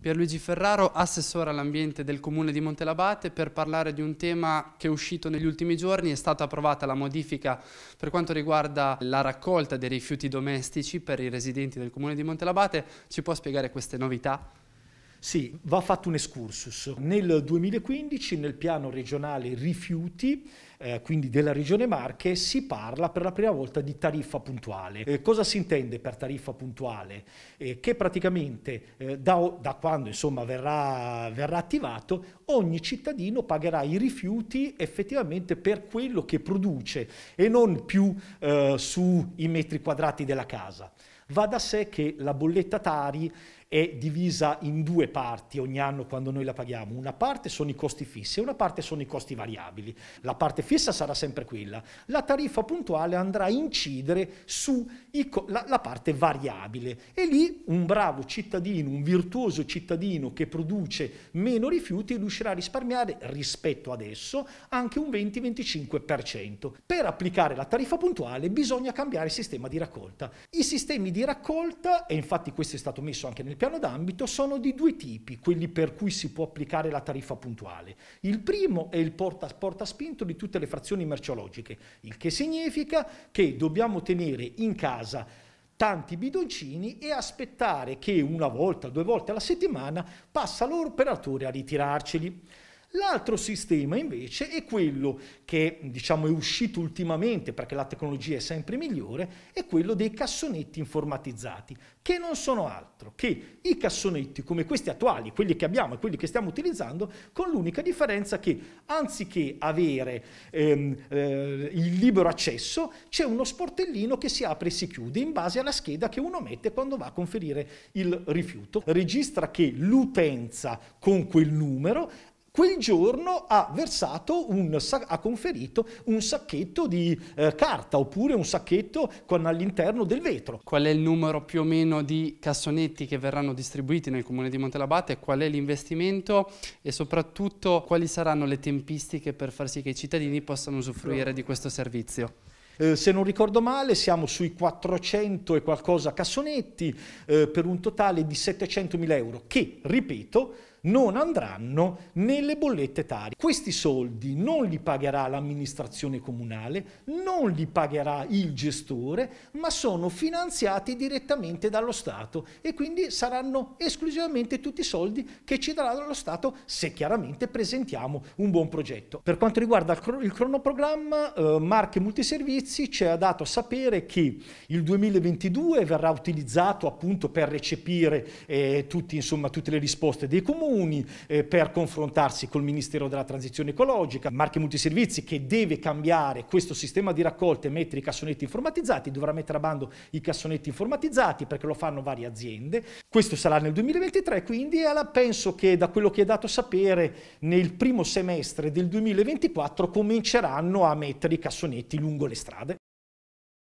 Pierluigi Ferraro, assessore all'ambiente del comune di Montelabate, per parlare di un tema che è uscito negli ultimi giorni. È stata approvata la modifica per quanto riguarda la raccolta dei rifiuti domestici per i residenti del comune di Montelabate. Ci può spiegare queste novità? Sì, va fatto un excursus. Nel 2015 nel piano regionale rifiuti, eh, quindi della regione Marche, si parla per la prima volta di tariffa puntuale. Eh, cosa si intende per tariffa puntuale? Eh, che praticamente eh, da, da, quando insomma, verrà, verrà attivato ogni cittadino pagherà i rifiuti effettivamente per quello che produce e non più eh, sui metri quadrati della casa. Va da sé che la bolletta Tari è divisa in due parti ogni anno quando noi la paghiamo. Una parte sono i costi fissi e una parte sono i costi variabili. La parte fissa sarà sempre quella. La tariffa puntuale andrà a incidere sulla parte variabile e lì un bravo cittadino, un virtuoso cittadino che produce meno rifiuti riuscirà a risparmiare rispetto adesso anche un 20-25%. Per applicare la tariffa puntuale bisogna cambiare il sistema di raccolta. I sistemi di raccolta, e infatti questo è stato messo anche nel piano d'ambito sono di due tipi, quelli per cui si può applicare la tariffa puntuale. Il primo è il porta, porta spinto di tutte le frazioni merceologiche, il che significa che dobbiamo tenere in casa tanti bidoncini e aspettare che una volta, due volte alla settimana passa l'operatore a ritirarceli. L'altro sistema invece è quello che diciamo, è uscito ultimamente perché la tecnologia è sempre migliore, è quello dei cassonetti informatizzati, che non sono altro che i cassonetti come questi attuali, quelli che abbiamo e quelli che stiamo utilizzando, con l'unica differenza che anziché avere ehm, eh, il libero accesso c'è uno sportellino che si apre e si chiude in base alla scheda che uno mette quando va a conferire il rifiuto. Registra che l'utenza con quel numero quel giorno ha, un, ha conferito un sacchetto di eh, carta oppure un sacchetto con all'interno del vetro. Qual è il numero più o meno di cassonetti che verranno distribuiti nel comune di Montelabate? Qual è l'investimento e soprattutto quali saranno le tempistiche per far sì che i cittadini possano usufruire di questo servizio? Eh, se non ricordo male siamo sui 400 e qualcosa cassonetti eh, per un totale di 700 mila euro che, ripeto, non andranno nelle bollette tari. Questi soldi non li pagherà l'amministrazione comunale, non li pagherà il gestore, ma sono finanziati direttamente dallo Stato e quindi saranno esclusivamente tutti i soldi che ci darà lo Stato se chiaramente presentiamo un buon progetto. Per quanto riguarda il cronoprogramma, eh, Marche Multiservizi ci ha dato a sapere che il 2022 verrà utilizzato appunto per recepire eh, tutti, insomma, tutte le risposte dei comuni, comuni eh, per confrontarsi col Ministero della Transizione Ecologica, Marche Multiservizi che deve cambiare questo sistema di raccolta e mettere i cassonetti informatizzati, dovrà mettere a bando i cassonetti informatizzati perché lo fanno varie aziende. Questo sarà nel 2023, quindi alla, penso che da quello che è dato sapere nel primo semestre del 2024 cominceranno a mettere i cassonetti lungo le strade.